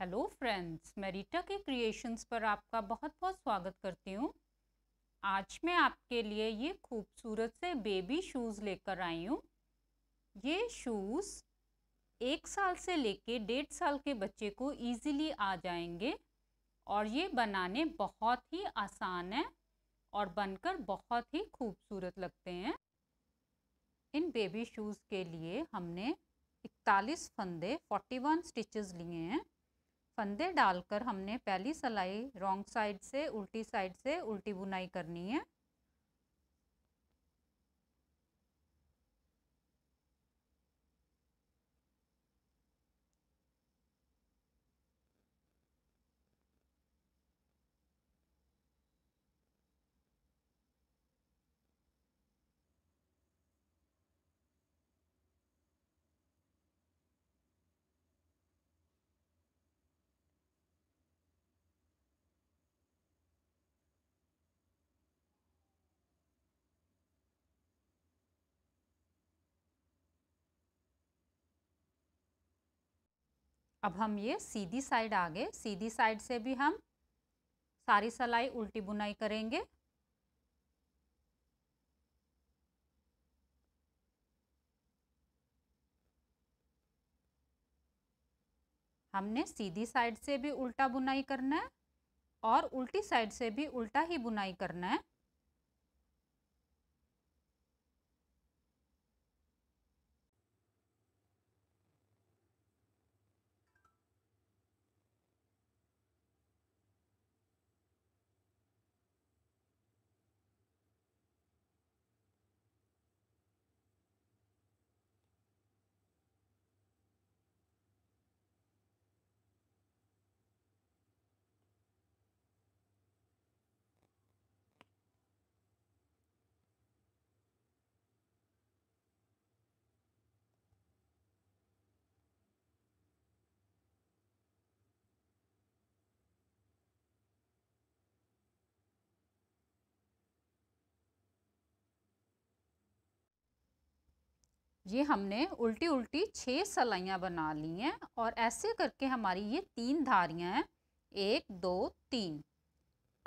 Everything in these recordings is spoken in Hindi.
हेलो फ्रेंड्स रीटा के क्रिएशंस पर आपका बहुत बहुत स्वागत करती हूँ आज मैं आपके लिए ये खूबसूरत से बेबी शूज़ लेकर आई हूँ ये शूज़ एक साल से लेके डेढ़ साल के बच्चे को इजीली आ जाएंगे और ये बनाने बहुत ही आसान है और बनकर बहुत ही खूबसूरत लगते हैं इन बेबी शूज़ के लिए हमने इकतालीस फंदे वन स्टिचेज़ लिए हैं फंदे डालकर हमने पहली सलाई रॉन्ग साइड से उल्टी साइड से उल्टी बुनाई करनी है अब हम ये सीधी साइड आ गए सीधी साइड से भी हम सारी सलाई उल्टी बुनाई करेंगे हमने सीधी साइड से भी उल्टा बुनाई करना है और उल्टी साइड से भी उल्टा ही बुनाई करना है ये हमने उल्टी उल्टी छः सलाइयाँ बना ली हैं और ऐसे करके हमारी ये तीन धारियाँ हैं एक दो तीन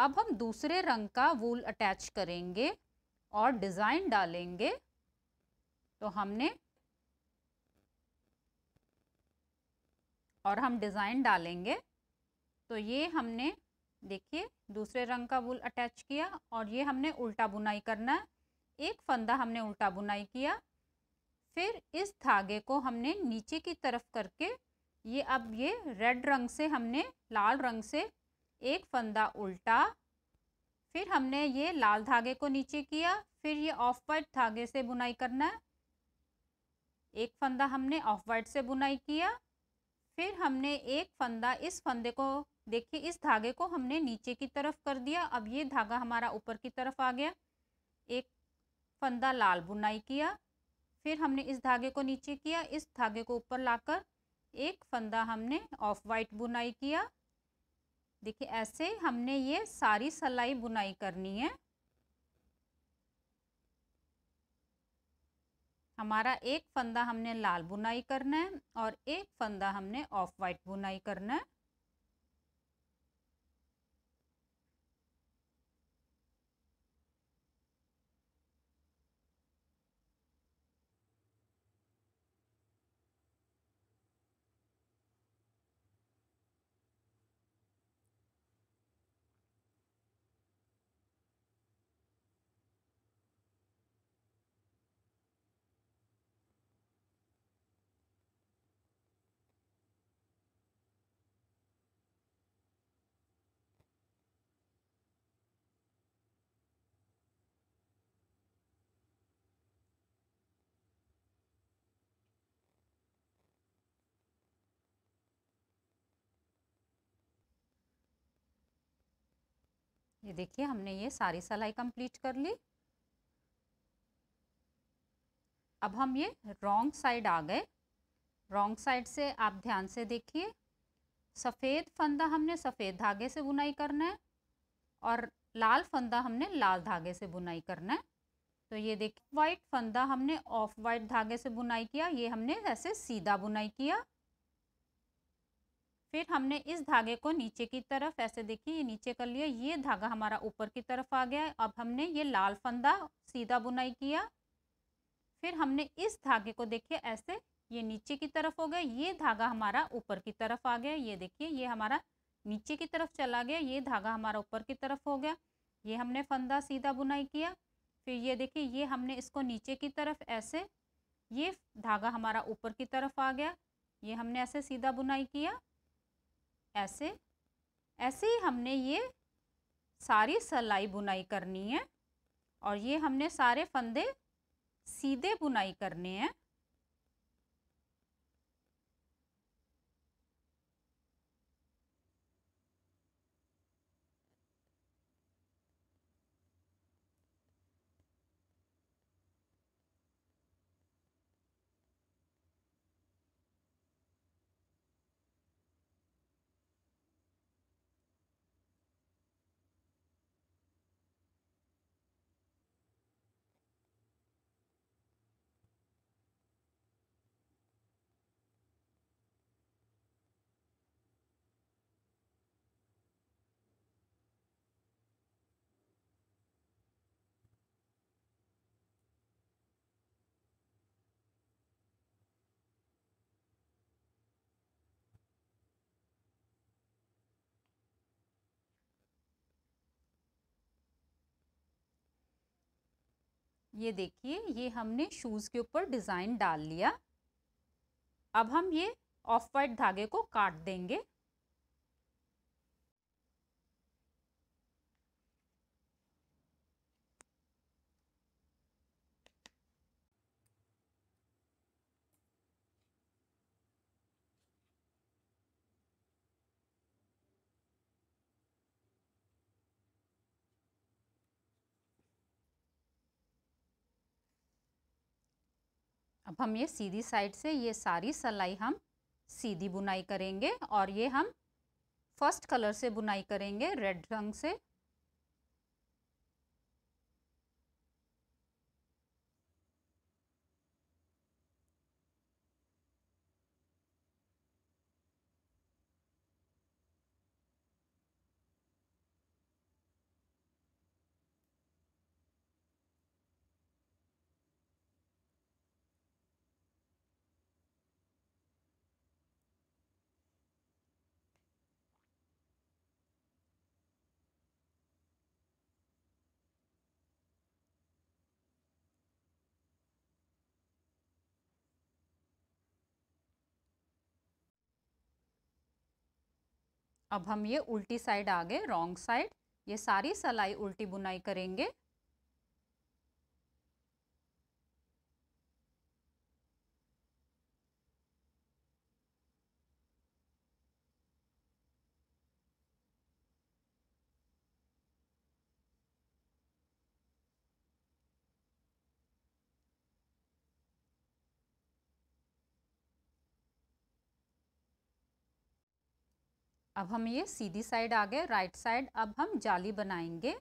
अब हम दूसरे रंग का वूल अटैच करेंगे और डिज़ाइन डालेंगे तो हमने और हम डिज़ाइन डालेंगे तो ये हमने देखिए दूसरे रंग का वूल अटैच किया और ये हमने उल्टा बुनाई करना है एक फंदा हमने उल्टा बुनाई किया फिर इस धागे को हमने नीचे की तरफ करके ये अब ये रेड रंग से हमने लाल रंग से एक फंदा उल्टा फिर हमने ये लाल धागे को नीचे किया फिर ये ऑफ वाइट धागे से बुनाई करना है एक फंदा हमने ऑफ वाइट से बुनाई किया फिर हमने एक फंदा इस फंदे को देखिए इस धागे को हमने नीचे की तरफ कर दिया अब ये धागा हमारा ऊपर की तरफ आ गया एक फंदा लाल बुनाई किया फिर हमने इस धागे को नीचे किया इस धागे को ऊपर लाकर एक फंदा हमने ऑफ वाइट बुनाई किया देखिए ऐसे हमने ये सारी सलाई बुनाई करनी है हमारा एक फंदा हमने लाल बुनाई करना है और एक फंदा हमने ऑफ वाइट बुनाई करना है ये देखिए हमने ये सारी सलाई कंप्लीट कर ली अब हम ये रॉन्ग साइड आ गए रॉन्ग साइड से आप ध्यान से देखिए सफ़ेद फंदा हमने सफ़ेद धागे से बुनाई करना है और लाल फंदा हमने लाल धागे से बुनाई करना है तो ये देखिए वाइट फंदा हमने ऑफ वाइट धागे से बुनाई किया ये हमने ऐसे सीधा बुनाई किया फिर हमने इस धागे को नीचे की तरफ ऐसे देखिए ये नीचे कर लिया ये धागा हमारा ऊपर की तरफ आ गया अब हमने ये लाल फंदा सीधा बुनाई किया फिर हमने इस धागे को देखिए ऐसे ये नीचे की तरफ हो गया ये धागा हमारा ऊपर की तरफ आ गया ये देखिए ये हमारा नीचे की तरफ चला गया ये धागा हमारा ऊपर की तरफ हो गया ये हमने फंदा सीधा बुनाई किया फिर ये देखिए ये हमने इसको नीचे की तरफ ऐसे ये धागा हमारा ऊपर की तरफ आ गया ये हमने ऐसे सीधा बुनाई किया ऐसे ऐसे ही हमने ये सारी सलाई बुनाई करनी है और ये हमने सारे फंदे सीधे बुनाई करने हैं ये देखिए ये हमने शूज़ के ऊपर डिज़ाइन डाल लिया अब हम ये ऑफ वाइट धागे को काट देंगे अब हम ये सीधी साइड से ये सारी सलाई हम सीधी बुनाई करेंगे और ये हम फर्स्ट कलर से बुनाई करेंगे रेड रंग से अब हम ये उल्टी साइड आ गए रॉन्ग साइड ये सारी सलाई उल्टी बुनाई करेंगे अब हम ये सीधी साइड आ गए राइट साइड अब हम जाली बनाएंगे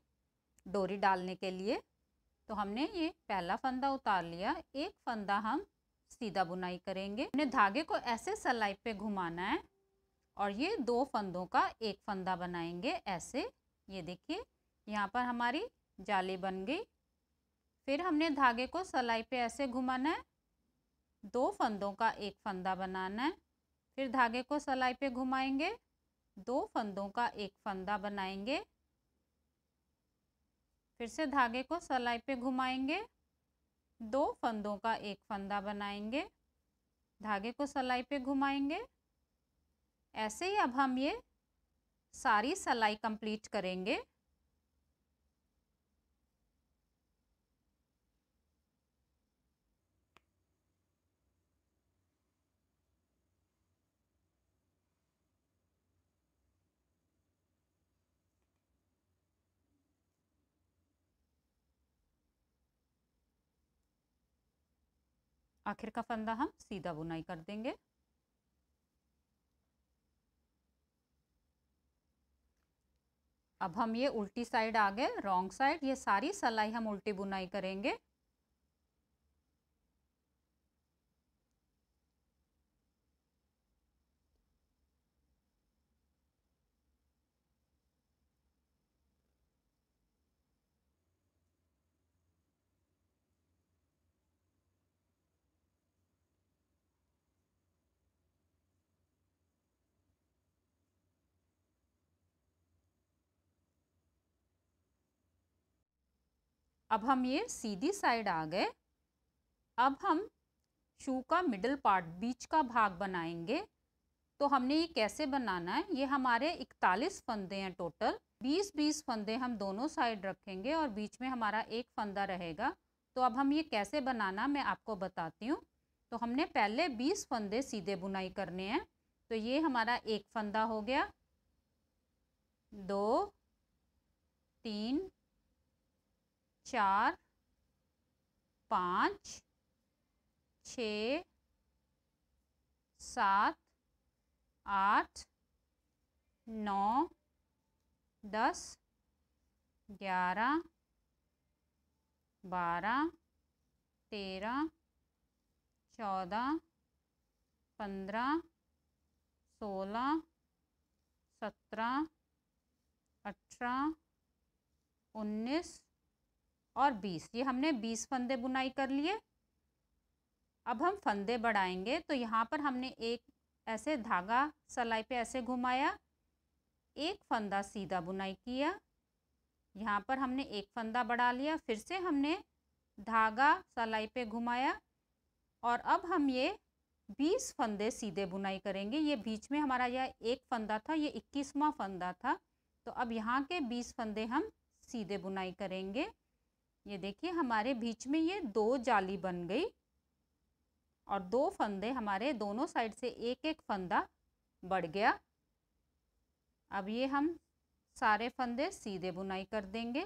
डोरी डालने के लिए तो हमने ये पहला फंदा उतार लिया एक फंदा हम सीधा बुनाई करेंगे अपने धागे को ऐसे सलाई पे घुमाना है और ये दो फंदों का एक फंदा बनाएंगे ऐसे ये देखिए यहाँ पर हमारी जाली बन गई फिर हमने धागे को सलाई पे ऐसे घुमाना है दो फंदों का एक फंदा बनाना है फिर धागे को सलाई पे घुमाएंगे दो फंदों का एक फंदा बनाएंगे फिर से धागे को सलाई पे घुमाएंगे दो फंदों का एक फंदा बनाएंगे धागे को सलाई पे घुमाएंगे ऐसे ही अब हम ये सारी सलाई कंप्लीट करेंगे आखिर का फंदा हम सीधा बुनाई कर देंगे अब हम ये उल्टी साइड आ गए रॉन्ग साइड ये सारी सलाई हम उल्टी बुनाई करेंगे अब हम ये सीधी साइड आ गए अब हम शू का मिडल पार्ट बीच का भाग बनाएंगे तो हमने ये कैसे बनाना है ये हमारे 41 फंदे हैं टोटल 20-20 फंदे हम दोनों साइड रखेंगे और बीच में हमारा एक फंदा रहेगा तो अब हम ये कैसे बनाना मैं आपको बताती हूँ तो हमने पहले 20 फंदे सीधे बुनाई करने हैं तो ये हमारा एक फंदा हो गया दो तीन चार पाँच छ सात आठ नौ दस ग्यारह बारह तेरह चौदह पंद्रह सोलह सत्रह अठारह उन्नीस और बीस ये हमने बीस फंदे बुनाई कर लिए अब हम फंदे बढ़ाएंगे तो यहाँ पर हमने एक ऐसे धागा सलाई पे ऐसे घुमाया एक फंदा सीधा बुनाई किया यहाँ पर हमने एक फंदा बढ़ा लिया फिर से हमने धागा सलाई पे घुमाया और अब हम ये बीस फंदे सीधे बुनाई करेंगे ये बीच में हमारा यह एक फंदा था ये इक्कीसवा फंदा था तो अब यहाँ के बीस फंदे हम सीधे बुनाई करेंगे ये देखिए हमारे बीच में ये दो जाली बन गई और दो फंदे हमारे दोनों साइड से एक एक फंदा बढ़ गया अब ये हम सारे फंदे सीधे बुनाई कर देंगे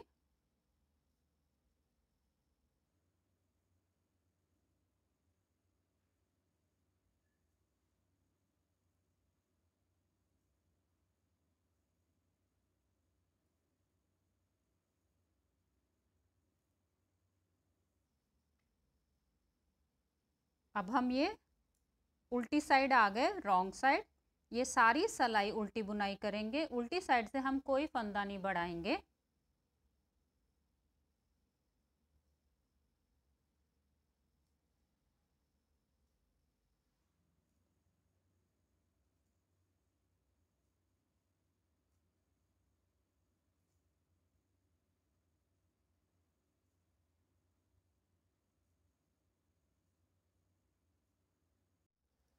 अब हम ये उल्टी साइड आ गए रॉन्ग साइड ये सारी सलाई उल्टी बुनाई करेंगे उल्टी साइड से हम कोई फंदा नहीं बढ़ाएंगे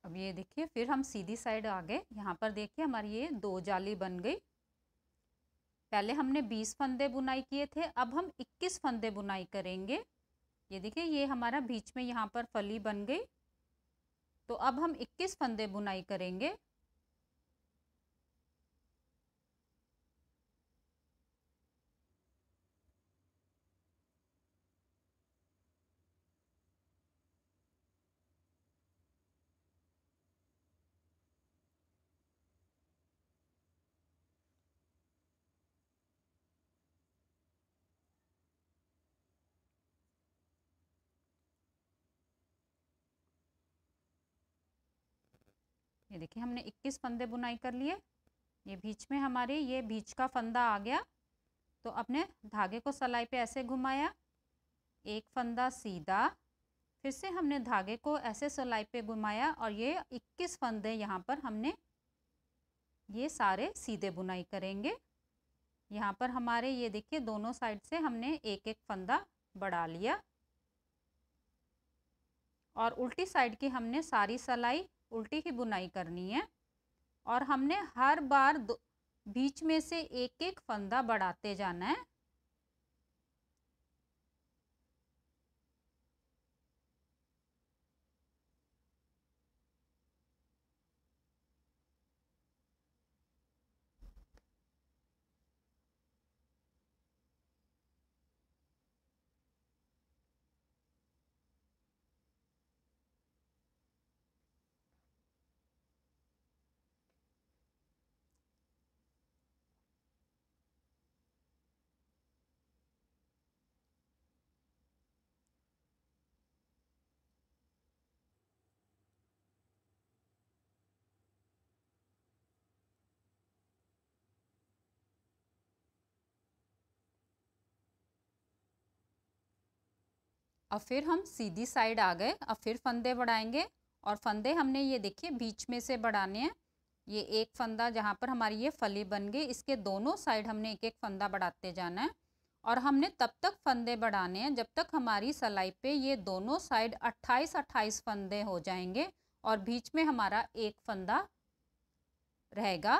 अब ये देखिए फिर हम सीधी साइड आ गए यहाँ पर देखिए हमारी ये दो जाली बन गई पहले हमने 20 फंदे बुनाई किए थे अब हम 21 फंदे बुनाई करेंगे ये देखिए ये हमारा बीच में यहाँ पर फली बन गई तो अब हम 21 फंदे बुनाई करेंगे ये देखिए हमने 21 फंदे बुनाई कर लिए ये बीच में हमारे ये बीच का फंदा आ गया तो अपने धागे को सलाई पे ऐसे घुमाया एक फंदा सीधा फिर से हमने धागे को ऐसे सलाई पे घुमाया और ये 21 फंदे यहाँ पर हमने ये सारे सीधे बुनाई करेंगे यहाँ पर हमारे ये देखिए दोनों साइड से हमने एक एक फंदा बढ़ा लिया और उल्टी साइड की हमने सारी सलाई उल्टी ही बुनाई करनी है और हमने हर बार बीच में से एक एक फंदा बढ़ाते जाना है अब फिर हम सीधी साइड आ गए अब फिर फंदे बढ़ाएंगे और फंदे हमने ये देखिए बीच में से बढ़ाने हैं ये एक फंदा जहाँ पर हमारी ये फली बन गई इसके दोनों साइड हमने एक एक फंदा बढ़ाते जाना है और हमने तब तक फंदे बढ़ाने हैं जब तक हमारी सलाई पे ये दोनों साइड 28 28 फंदे हो जाएंगे और बीच में हमारा एक फंदा रहेगा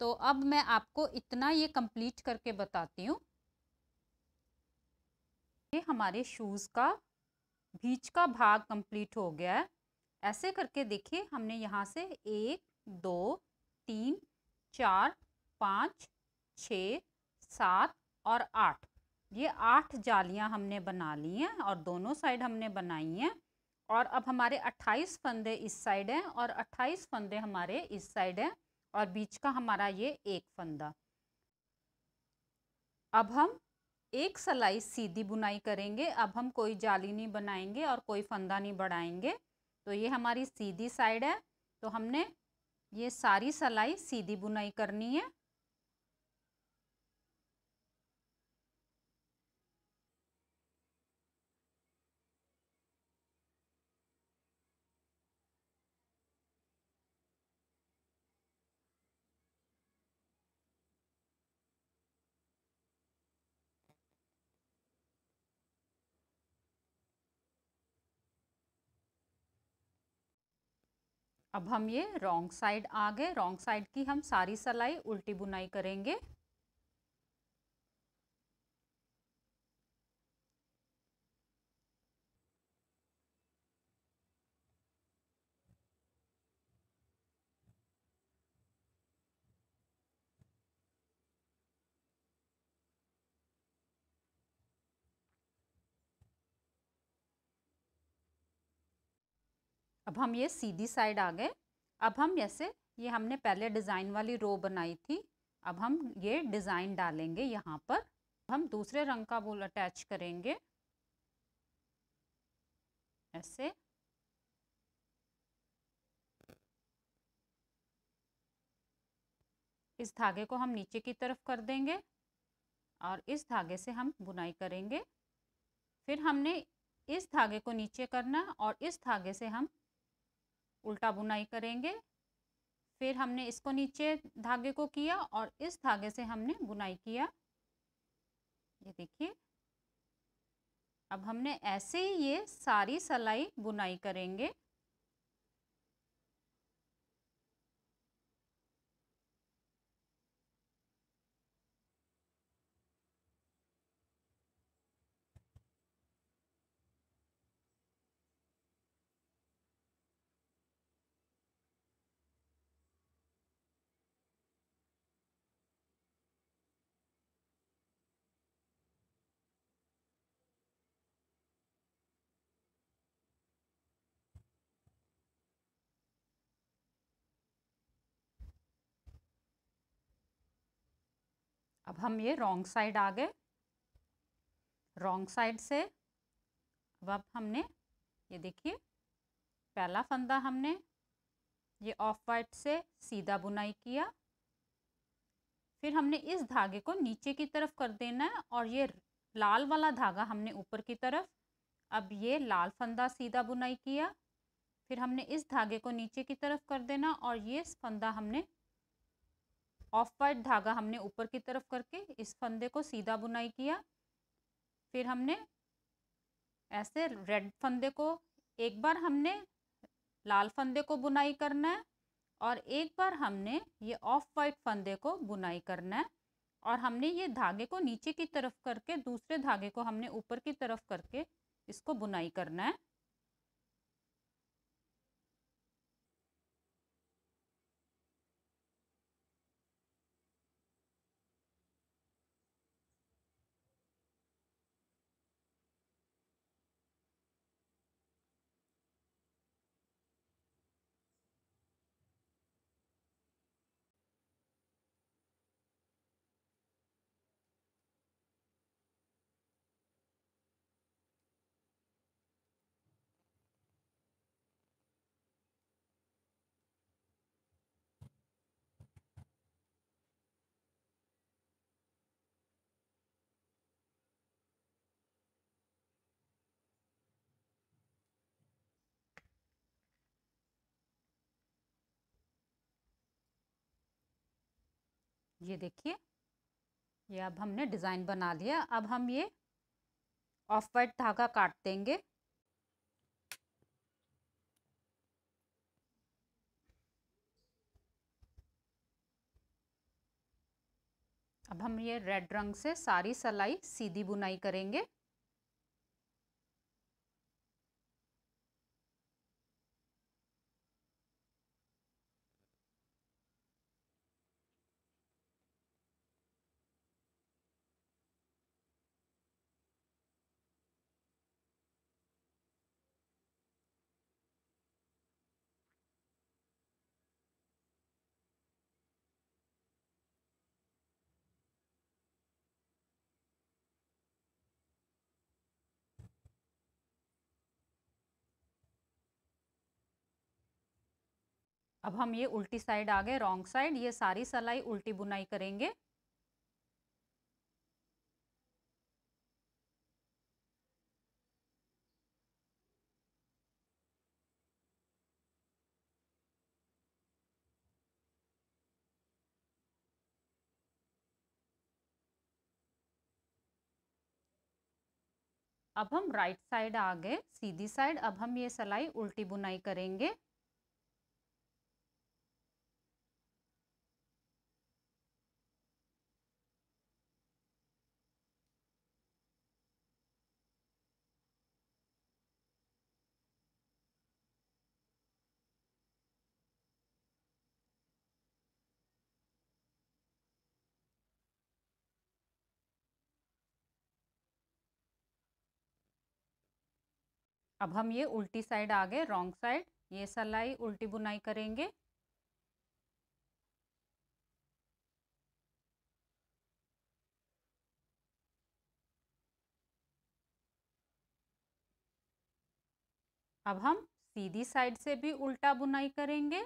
तो अब मैं आपको इतना ये कंप्लीट करके बताती हूँ देखिए हमारे शूज़ का बीच का भाग कंप्लीट हो गया है ऐसे करके देखिए हमने यहाँ से एक दो तीन चार पाँच छ सात और आठ ये आठ जालियाँ हमने बना ली हैं और दोनों साइड हमने बनाई हैं और अब हमारे 28 फंदे इस साइड हैं और 28 फंदे हमारे इस साइड हैं और बीच का हमारा ये एक फंदा अब हम एक सलाई सीधी बुनाई करेंगे अब हम कोई जाली नहीं बनाएंगे और कोई फंदा नहीं बढ़ाएंगे तो ये हमारी सीधी साइड है तो हमने ये सारी सलाई सीधी बुनाई करनी है अब हम ये रॉन्ग साइड आ गए रॉन्ग साइड की हम सारी सलाई उल्टी बुनाई करेंगे अब हम ये सीधी साइड आ गए अब हम जैसे ये हमने पहले डिज़ाइन वाली रो बनाई थी अब हम ये डिज़ाइन डालेंगे यहाँ पर हम दूसरे रंग का बोल अटैच करेंगे ऐसे इस धागे को हम नीचे की तरफ कर देंगे और इस धागे से हम बुनाई करेंगे फिर हमने इस धागे को नीचे करना और इस धागे से हम उल्टा बुनाई करेंगे फिर हमने इसको नीचे धागे को किया और इस धागे से हमने बुनाई किया ये देखिए अब हमने ऐसे ही ये सारी सलाई बुनाई करेंगे अब हम ये रॉन्ग साइड आ गए रॉन्ग साइड से अब अब हमने ये देखिए पहला फंदा हमने ये ऑफ वाइट से सीधा बुनाई किया फिर हमने इस धागे को नीचे की तरफ कर देना है और ये लाल वाला धागा हमने ऊपर की तरफ अब ये लाल फंदा सीधा बुनाई किया फिर हमने इस धागे को नीचे की तरफ कर देना और ये फंदा हमने ऑफ वाइट धागा हमने ऊपर की तरफ करके इस फंदे को सीधा बुनाई किया फिर हमने ऐसे रेड फंदे को एक बार हमने लाल फंदे को बुनाई करना है और एक बार हमने ये ऑफ वाइट फंदे को बुनाई करना है और हमने ये धागे को नीचे की तरफ करके दूसरे धागे को हमने ऊपर की तरफ करके इसको बुनाई करना है ये देखिए ये अब हमने डिज़ाइन बना लिया अब हम ये ऑफ वाइट धागा काट देंगे अब हम ये रेड रंग से सारी सलाई सीधी बुनाई करेंगे अब हम ये उल्टी साइड आ गए रॉन्ग साइड ये सारी सलाई उल्टी बुनाई करेंगे अब हम राइट साइड आ गए सीधी साइड अब हम ये सलाई उल्टी बुनाई करेंगे अब हम ये उल्टी साइड आ गए रॉन्ग साइड ये सलाई उल्टी बुनाई करेंगे अब हम सीधी साइड से भी उल्टा बुनाई करेंगे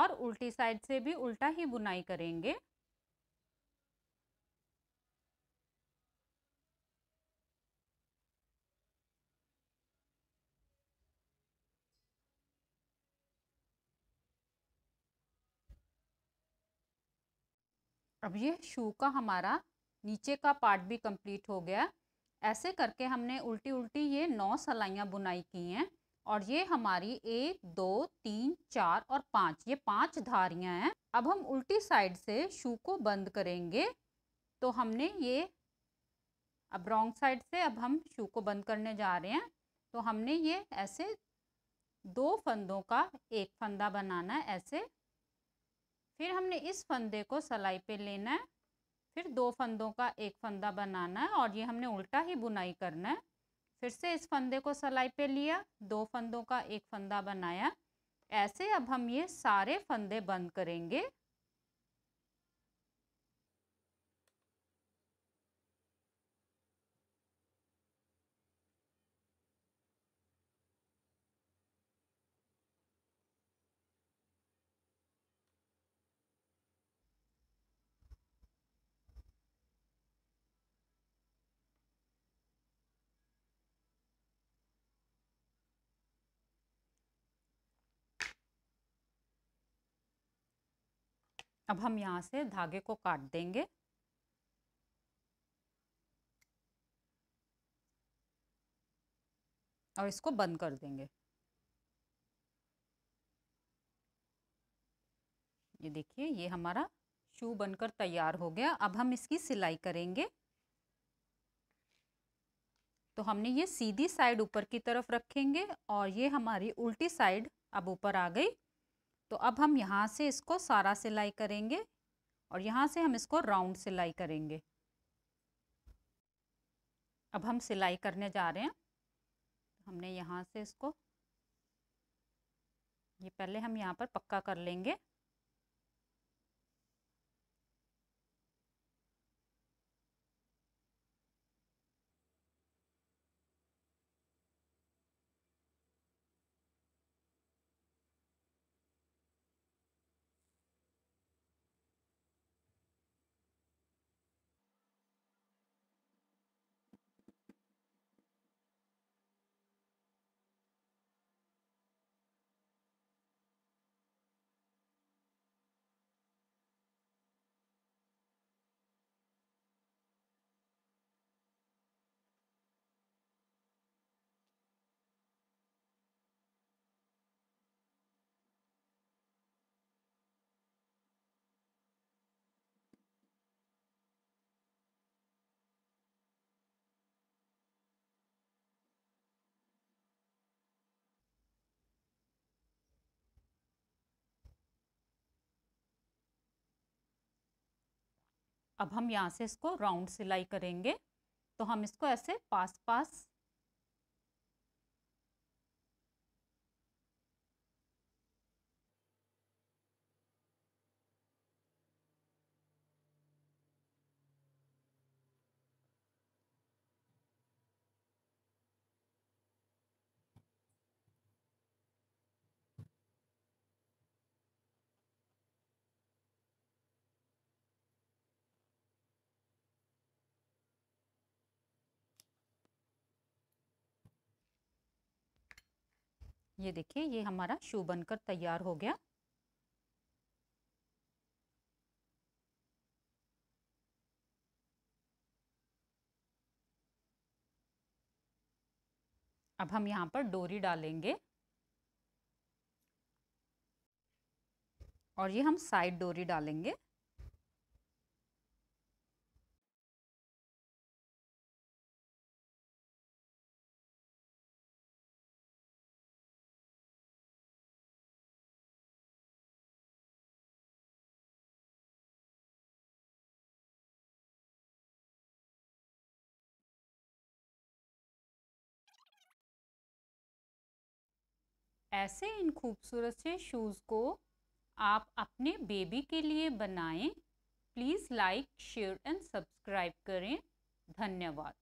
और उल्टी साइड से भी उल्टा ही बुनाई करेंगे अब ये शू का हमारा नीचे का पार्ट भी कंप्लीट हो गया ऐसे करके हमने उल्टी उल्टी ये नौ सलाइयाँ बुनाई की हैं और ये हमारी एक दो तीन चार और पाँच ये पाँच धारियाँ हैं अब हम उल्टी साइड से शू को बंद करेंगे तो हमने ये अब रॉन्ग साइड से अब हम शू को बंद करने जा रहे हैं तो हमने ये ऐसे दो फंदों का एक फंदा बनाना है ऐसे फिर हमने इस फंदे को सलाई पे लेना है फिर दो फंदों का एक फंदा बनाना है और ये हमने उल्टा ही बुनाई करना है फिर से इस फंदे को सलाई पे लिया दो फंदों का एक फंदा बनाया ऐसे अब हम ये सारे फंदे बंद करेंगे अब हम यहाँ से धागे को काट देंगे और इसको बंद कर देंगे ये देखिए ये हमारा शू बनकर तैयार हो गया अब हम इसकी सिलाई करेंगे तो हमने ये सीधी साइड ऊपर की तरफ रखेंगे और ये हमारी उल्टी साइड अब ऊपर आ गई तो अब हम यहाँ से इसको सारा सिलाई करेंगे और यहाँ से हम इसको राउंड सिलाई करेंगे अब हम सिलाई करने जा रहे हैं हमने यहाँ से इसको ये पहले हम यहाँ पर पक्का कर लेंगे अब हम यहाँ से इसको राउंड सिलाई करेंगे तो हम इसको ऐसे पास पास ये देखिए ये हमारा शू बनकर तैयार हो गया अब हम यहाँ पर डोरी डालेंगे और ये हम साइड डोरी डालेंगे ऐसे इन खूबसूरत से शूज़ को आप अपने बेबी के लिए बनाएं please like share and subscribe करें धन्यवाद